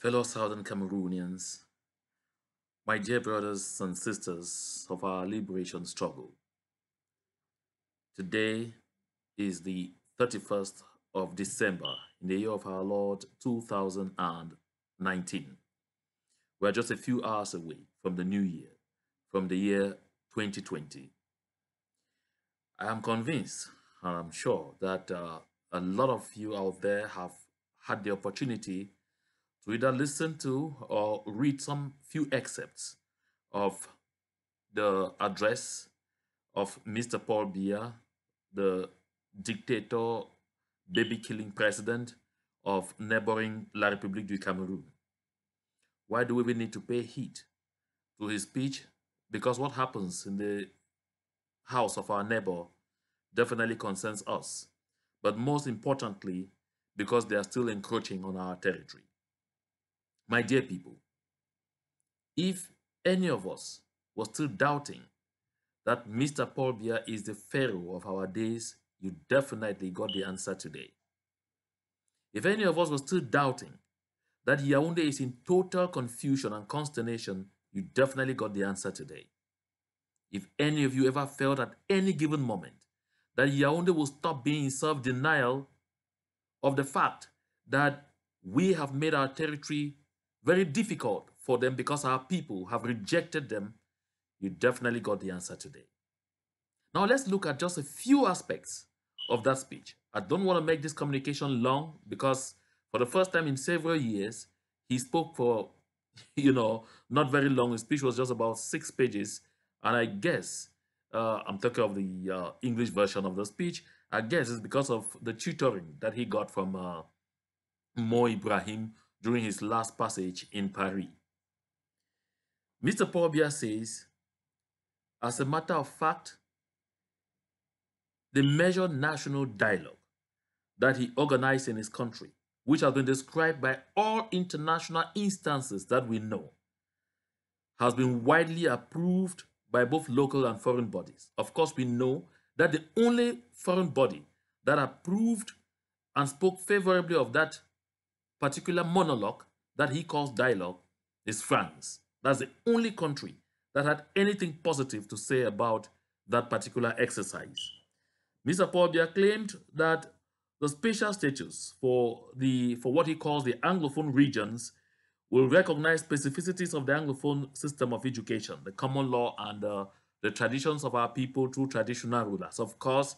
fellow Southern Cameroonians, my dear brothers and sisters of our liberation struggle. Today is the 31st of December in the year of our Lord 2019. We're just a few hours away from the new year, from the year 2020. I am convinced and I'm sure that uh, a lot of you out there have had the opportunity to either listen to or read some few excerpts of the address of Mr. Paul Biya, the dictator, baby killing president of neighboring La République du Cameroon. Why do we need to pay heed to his speech? Because what happens in the house of our neighbor definitely concerns us, but most importantly, because they are still encroaching on our territory. My dear people, if any of us was still doubting that Mr. Paul Bia is the Pharaoh of our days, you definitely got the answer today. If any of us was still doubting that Yaoundé is in total confusion and consternation, you definitely got the answer today. If any of you ever felt at any given moment that Yaoundé will stop being in self-denial of the fact that we have made our territory very difficult for them because our people have rejected them, you definitely got the answer today. Now let's look at just a few aspects of that speech. I don't want to make this communication long because for the first time in several years, he spoke for, you know, not very long. His speech was just about six pages. And I guess, uh, I'm talking of the uh, English version of the speech, I guess it's because of the tutoring that he got from uh, Mo Ibrahim, during his last passage in Paris. Mr. Paul says, as a matter of fact, the measured national dialogue that he organized in his country, which has been described by all international instances that we know, has been widely approved by both local and foreign bodies. Of course, we know that the only foreign body that approved and spoke favorably of that particular monologue that he calls dialogue is France. That's the only country that had anything positive to say about that particular exercise. Mr. Pobia claimed that the special status for, the, for what he calls the Anglophone regions will recognize specificities of the Anglophone system of education, the common law and uh, the traditions of our people through traditional rulers. Of course,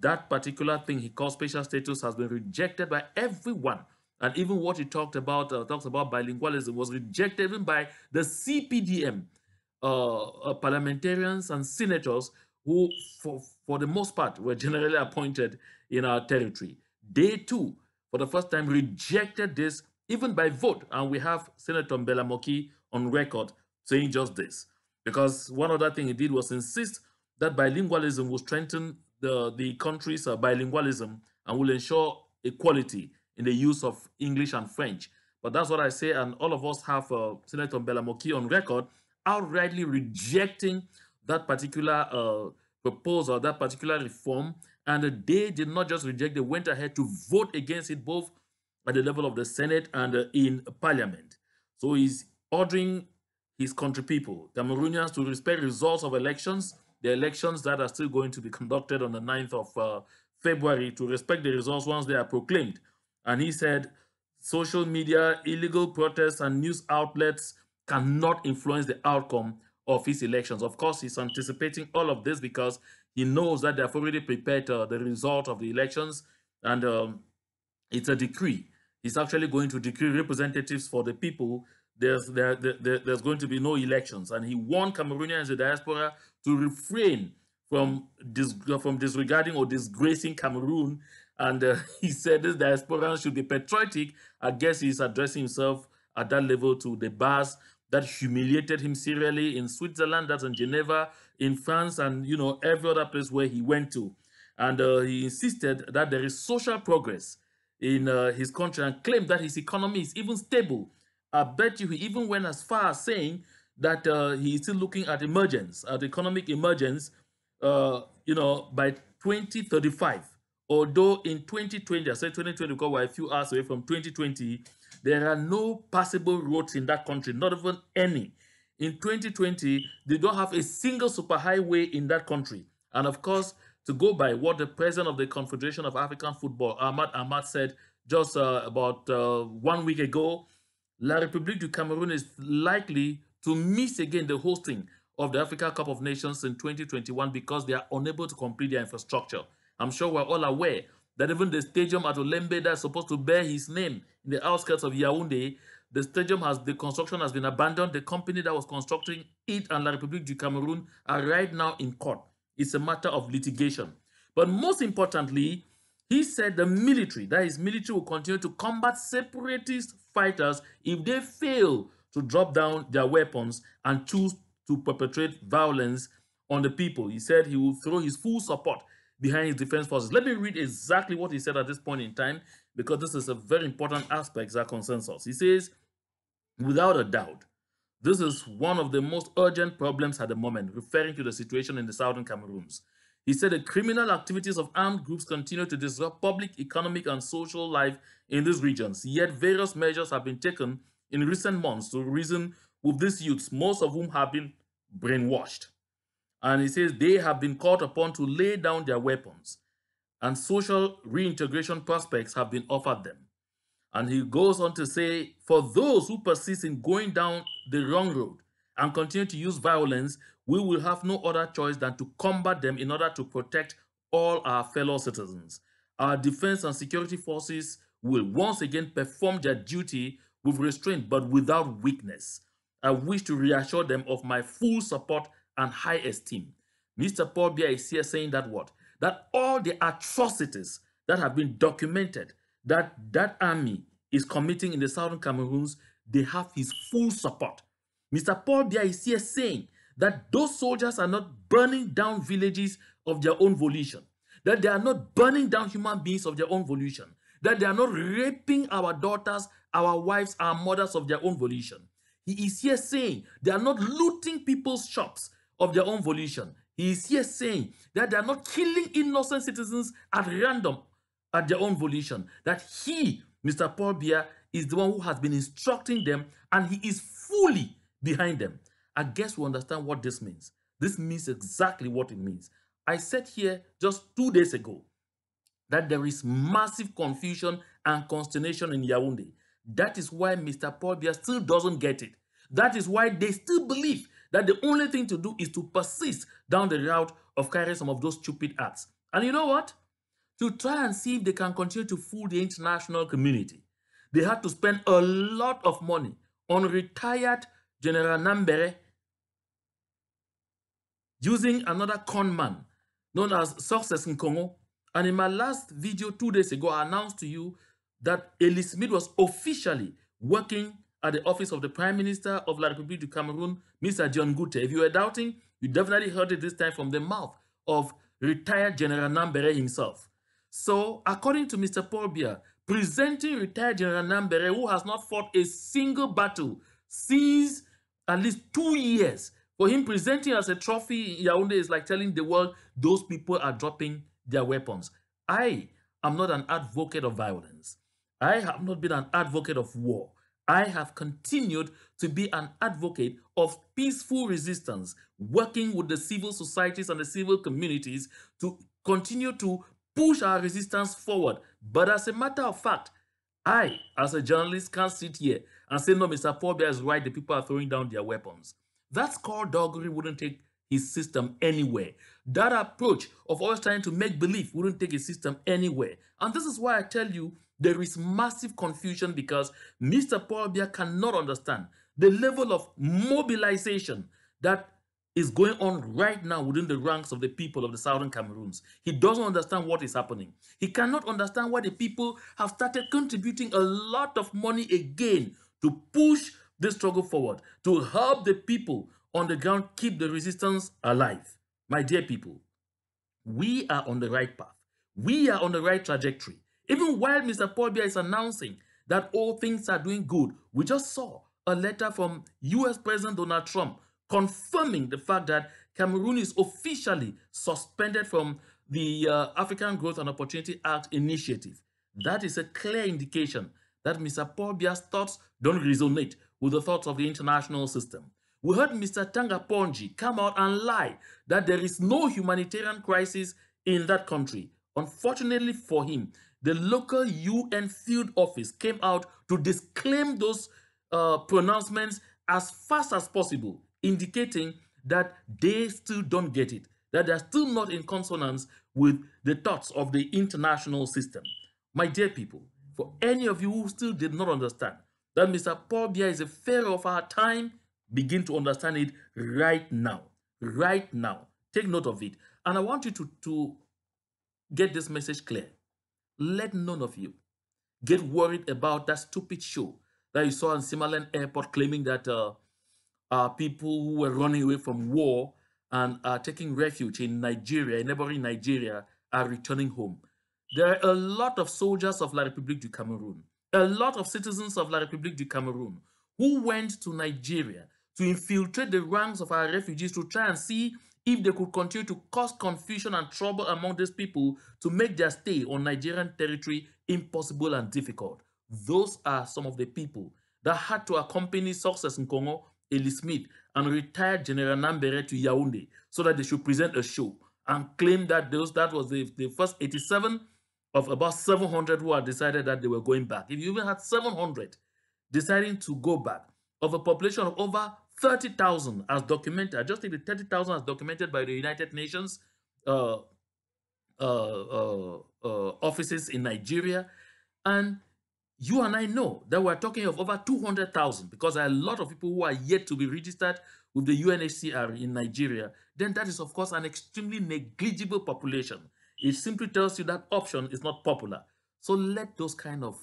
that particular thing he calls special status has been rejected by everyone and even what he talked about uh, talks about bilingualism was rejected even by the CPDM uh, uh, parliamentarians and senators who, for, for the most part, were generally appointed in our territory. They too, for the first time, rejected this even by vote, and we have Senator Mbelamoki on record saying just this. Because one other thing he did was insist that bilingualism will strengthen the, the country's uh, bilingualism and will ensure equality in the use of English and French. But that's what I say, and all of us have uh, Senator Belamoki on record outrightly rejecting that particular uh, proposal, that particular reform. And they did not just reject, they went ahead to vote against it both at the level of the Senate and uh, in Parliament. So he's ordering his country people, Cameroonians, to respect results of elections, the elections that are still going to be conducted on the 9th of uh, February, to respect the results once they are proclaimed. And he said, social media, illegal protests, and news outlets cannot influence the outcome of his elections. Of course, he's anticipating all of this because he knows that they've already prepared uh, the result of the elections and um, it's a decree. He's actually going to decree representatives for the people. There's, there, there, there's going to be no elections. And he warned Cameroonians in the diaspora to refrain from, dis from disregarding or disgracing Cameroon and uh, he said this diaspora should be patriotic. I guess he's addressing himself at that level to the bars that humiliated him serially in Switzerland, that's in Geneva, in France, and you know every other place where he went to. And uh, he insisted that there is social progress in uh, his country and claimed that his economy is even stable. I bet you he even went as far as saying that uh, he is still looking at emergence, at economic emergence, uh, you know, by 2035. Although in 2020, I said 2020 because we're a few hours away from 2020, there are no passable roads in that country, not even any. In 2020, they don't have a single superhighway in that country. And of course, to go by what the president of the Confederation of African Football, Ahmad Ahmad, said just uh, about uh, one week ago, La République du Cameroun is likely to miss again the hosting of the Africa Cup of Nations in 2021 because they are unable to complete their infrastructure. I'm sure we're all aware that even the stadium at Olembe that's supposed to bear his name in the outskirts of Yaoundé, the stadium has the construction has been abandoned. The company that was constructing it and La République du Cameroon are right now in court. It's a matter of litigation. But most importantly, he said the military, that is, military will continue to combat separatist fighters if they fail to drop down their weapons and choose to perpetrate violence on the people. He said he will throw his full support behind his defense forces. Let me read exactly what he said at this point in time, because this is a very important aspect that concerns us. He says, without a doubt, this is one of the most urgent problems at the moment, referring to the situation in the southern Cameroons. He said the criminal activities of armed groups continue to disrupt public, economic, and social life in these regions. Yet various measures have been taken in recent months to reason with these youths, most of whom have been brainwashed. And he says they have been called upon to lay down their weapons, and social reintegration prospects have been offered them. And he goes on to say, for those who persist in going down the wrong road and continue to use violence, we will have no other choice than to combat them in order to protect all our fellow citizens. Our defense and security forces will once again perform their duty with restraint but without weakness. I wish to reassure them of my full support and high esteem. Mr. Paul Bia is here saying that what? That all the atrocities that have been documented that that army is committing in the southern Cameroons, they have his full support. Mr. Paul Bia is here saying that those soldiers are not burning down villages of their own volition, that they are not burning down human beings of their own volition, that they are not raping our daughters, our wives, our mothers of their own volition. He is here saying they are not looting people's shops, of their own volition. He is here saying that they are not killing innocent citizens at random at their own volition. That he, Mr. Paul Bia, is the one who has been instructing them and he is fully behind them. I guess we understand what this means. This means exactly what it means. I said here just two days ago that there is massive confusion and consternation in Yaoundé. That is why Mr. Paul Bia still doesn't get it. That is why they still believe that the only thing to do is to persist down the route of carrying some of those stupid acts. And you know what? To try and see if they can continue to fool the international community, they had to spend a lot of money on retired General Nambere using another con man known as Success Nkongo. And in my last video two days ago, I announced to you that Ellie Smith was officially working at the office of the Prime Minister of La République du Cameroon Mr. John Gute. If you were doubting, you definitely heard it this time from the mouth of retired General Nambere himself. So, according to Mr. Porbia, presenting retired General Nambere, who has not fought a single battle since at least two years, for him presenting as a trophy in Yaoundé is like telling the world those people are dropping their weapons. I am not an advocate of violence. I have not been an advocate of war. I have continued to be an advocate of peaceful resistance, working with the civil societies and the civil communities to continue to push our resistance forward. But as a matter of fact, I, as a journalist, can't sit here and say, no, Mr. Forbia is right, the people are throwing down their weapons. That's called doggery wouldn't take his system anywhere. That approach of always trying to make believe wouldn't take his system anywhere. And this is why I tell you there is massive confusion because Mr. Paul Bia cannot understand the level of mobilization that is going on right now within the ranks of the people of the southern Cameroons. He doesn't understand what is happening. He cannot understand why the people have started contributing a lot of money again to push this struggle forward, to help the people on the ground keep the resistance alive. My dear people, we are on the right path. We are on the right trajectory. Even while Mr. Paul Bia is announcing that all things are doing good, we just saw a letter from US President Donald Trump confirming the fact that Cameroon is officially suspended from the uh, African Growth and Opportunity Act initiative. That is a clear indication that Mr. Paul Bia's thoughts don't resonate with the thoughts of the international system we heard Mr. Tangaponji come out and lie that there is no humanitarian crisis in that country. Unfortunately for him, the local UN field office came out to disclaim those uh, pronouncements as fast as possible, indicating that they still don't get it, that they're still not in consonance with the thoughts of the international system. My dear people, for any of you who still did not understand that Mr. Paul Bia is a failure of our time, Begin to understand it right now. Right now. Take note of it. And I want you to, to get this message clear. Let none of you get worried about that stupid show that you saw in Simalan airport claiming that uh, uh, people who were running away from war and are taking refuge in Nigeria, in neighboring Nigeria, are returning home. There are a lot of soldiers of La République du Cameroun, a lot of citizens of La République du Cameroun who went to Nigeria to infiltrate the ranks of our refugees to try and see if they could continue to cause confusion and trouble among these people to make their stay on Nigerian territory impossible and difficult. Those are some of the people that had to accompany Success in Congo, Eli Smith, and retired General Nambere to Yaoundé so that they should present a show and claim that those that was the, the first 87 of about 700 who had decided that they were going back. If you even had 700 deciding to go back, of a population of over 30,000 as documented. Just take the 30,000 as documented by the United Nations uh uh, uh, uh, offices in Nigeria. And you and I know that we're talking of over 200,000 because there are a lot of people who are yet to be registered with the UNHCR in Nigeria, then that is, of course, an extremely negligible population. It simply tells you that option is not popular. So let those kind of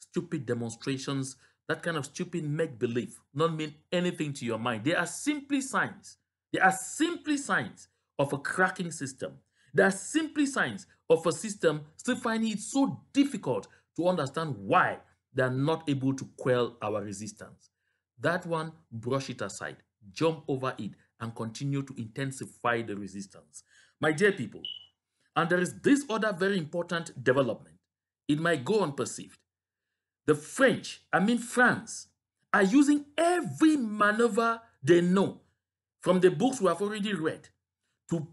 stupid demonstrations that kind of stupid make believe not mean anything to your mind. They are simply signs. They are simply signs of a cracking system. They are simply signs of a system still finding it so difficult to understand why they are not able to quell our resistance. That one, brush it aside, jump over it, and continue to intensify the resistance. My dear people, and there is this other very important development. It might go unperceived the French, I mean France, are using every maneuver they know from the books we have already read to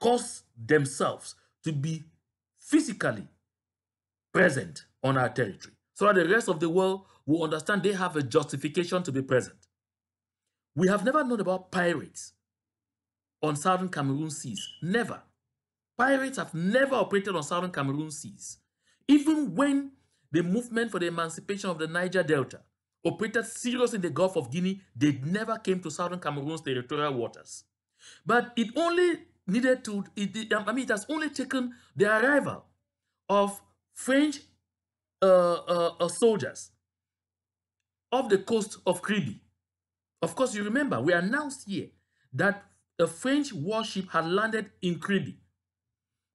cause themselves to be physically present on our territory so that the rest of the world will understand they have a justification to be present. We have never known about pirates on southern Cameroon seas. Never. Pirates have never operated on southern Cameroon seas. Even when the movement for the emancipation of the Niger Delta operated serious in the Gulf of Guinea. They never came to southern Cameroon's territorial waters. But it only needed to, it, I mean, it has only taken the arrival of French uh, uh, uh, soldiers off the coast of Kribi. Of course, you remember, we announced here that a French warship had landed in Kribi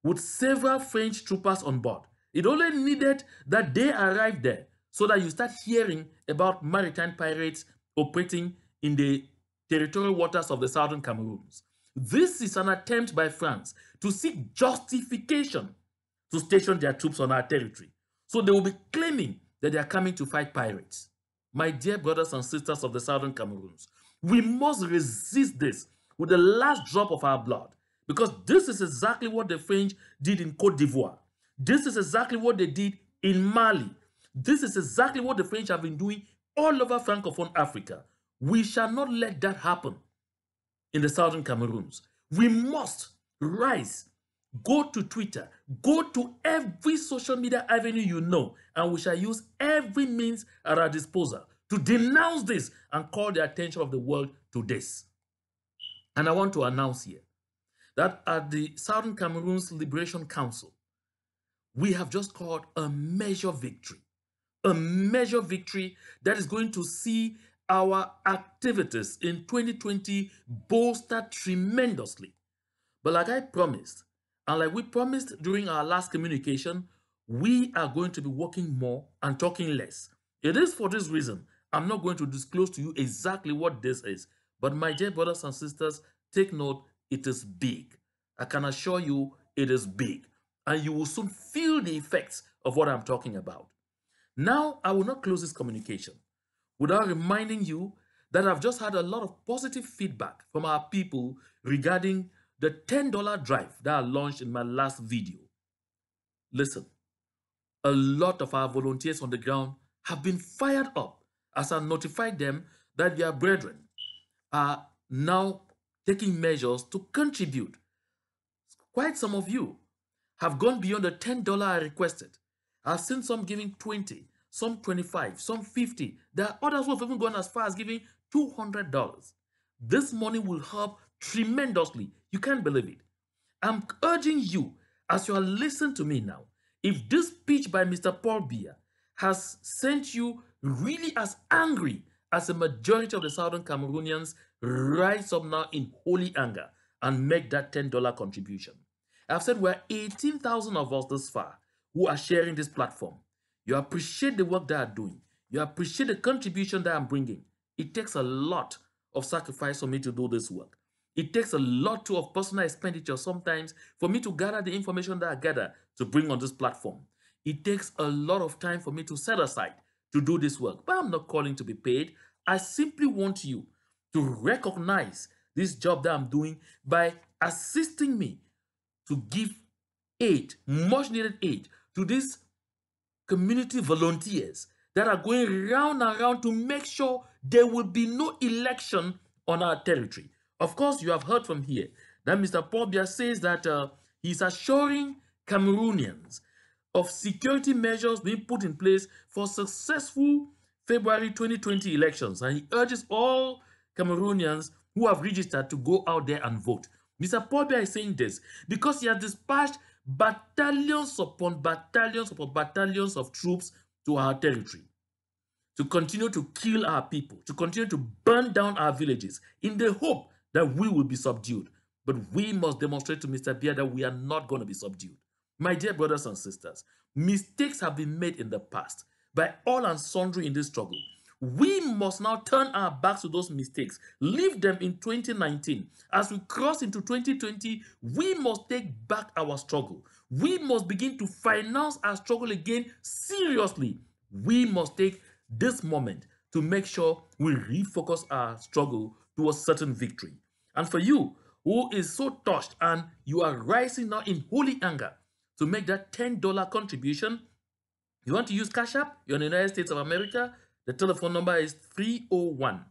with several French troopers on board. It only needed that they arrived there so that you start hearing about maritime pirates operating in the territorial waters of the southern Cameroons. This is an attempt by France to seek justification to station their troops on our territory. So they will be claiming that they are coming to fight pirates. My dear brothers and sisters of the southern Cameroons, we must resist this with the last drop of our blood because this is exactly what the French did in Cote d'Ivoire. This is exactly what they did in Mali. This is exactly what the French have been doing all over Francophone Africa. We shall not let that happen in the Southern Cameroons. We must rise, go to Twitter, go to every social media avenue you know, and we shall use every means at our disposal to denounce this and call the attention of the world to this. And I want to announce here that at the Southern Cameroon's Liberation Council, we have just called a measure victory. A measure victory that is going to see our activities in 2020 bolstered tremendously. But like I promised, and like we promised during our last communication, we are going to be working more and talking less. It is for this reason I'm not going to disclose to you exactly what this is. But my dear brothers and sisters, take note, it is big. I can assure you, it is big and you will soon feel the effects of what I'm talking about. Now, I will not close this communication without reminding you that I've just had a lot of positive feedback from our people regarding the $10 drive that I launched in my last video. Listen, a lot of our volunteers on the ground have been fired up as I notified them that their brethren are now taking measures to contribute. Quite some of you have gone beyond the $10 I requested. I've seen some giving 20, some 25, some 50. There are others who have even gone as far as giving $200. This money will help tremendously. You can't believe it. I'm urging you, as you are listening to me now, if this speech by Mr. Paul Beer has sent you really as angry as a majority of the Southern Cameroonians, rise up now in holy anger and make that $10 contribution. I've said we're 18,000 of us thus far who are sharing this platform. You appreciate the work they are doing. You appreciate the contribution that I'm bringing. It takes a lot of sacrifice for me to do this work. It takes a lot too of personal expenditure sometimes for me to gather the information that I gather to bring on this platform. It takes a lot of time for me to set aside to do this work, but I'm not calling to be paid. I simply want you to recognize this job that I'm doing by assisting me to give aid, much needed aid, to these community volunteers that are going round and round to make sure there will be no election on our territory. Of course, you have heard from here that Mr. Pobia says that uh, he's assuring Cameroonians of security measures being put in place for successful February 2020 elections. And he urges all Cameroonians who have registered to go out there and vote. Mr. Paul is saying this because he has dispatched battalions upon battalions upon battalions of troops to our territory to continue to kill our people, to continue to burn down our villages in the hope that we will be subdued. But we must demonstrate to Mr. Bia that we are not going to be subdued. My dear brothers and sisters, mistakes have been made in the past by all and sundry in this struggle. We must now turn our backs to those mistakes, leave them in 2019. As we cross into 2020, we must take back our struggle. We must begin to finance our struggle again seriously. We must take this moment to make sure we refocus our struggle towards certain victory. And for you who is so touched and you are rising now in holy anger to make that $10 contribution, you want to use Cash App, you're in the United States of America, the telephone number is 301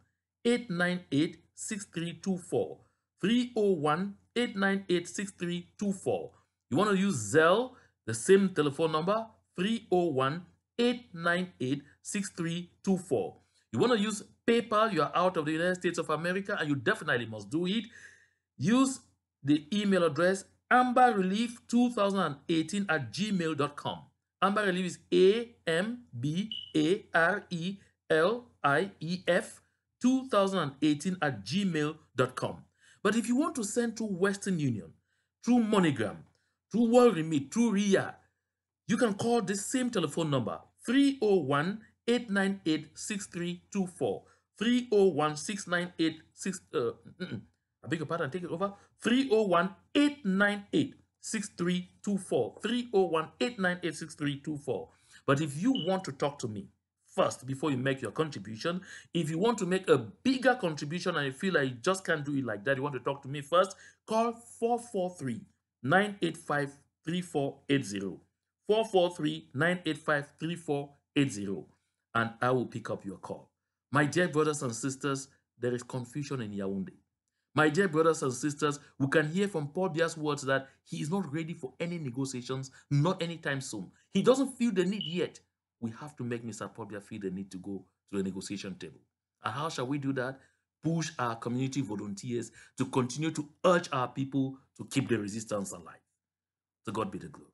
898 6324. 301 898 6324. You want to use Zelle, the same telephone number 301 898 6324. You want to use PayPal, you are out of the United States of America, and you definitely must do it. Use the email address amberrelief2018 at gmail.com. Ambarelli is A M B A R E L I E F 2018 at gmail.com. But if you want to send to Western Union, through MoneyGram, through World Remit, through RIA, you can call this same telephone number 301 898 6324. 301 698 6. Uh, I beg your pardon, take it over. 301 898 6324 301 898 But if you want to talk to me first before you make your contribution, if you want to make a bigger contribution and you feel like you just can't do it like that, you want to talk to me first, call 443 985 3480. 443 985 3480 and I will pick up your call. My dear brothers and sisters, there is confusion in Yaoundé. My dear brothers and sisters, we can hear from Paul Bia's words that he is not ready for any negotiations, not anytime soon. He doesn't feel the need yet. We have to make Mr. Paul Bia feel the need to go to the negotiation table. And how shall we do that? Push our community volunteers to continue to urge our people to keep the resistance alive. To God be the glory.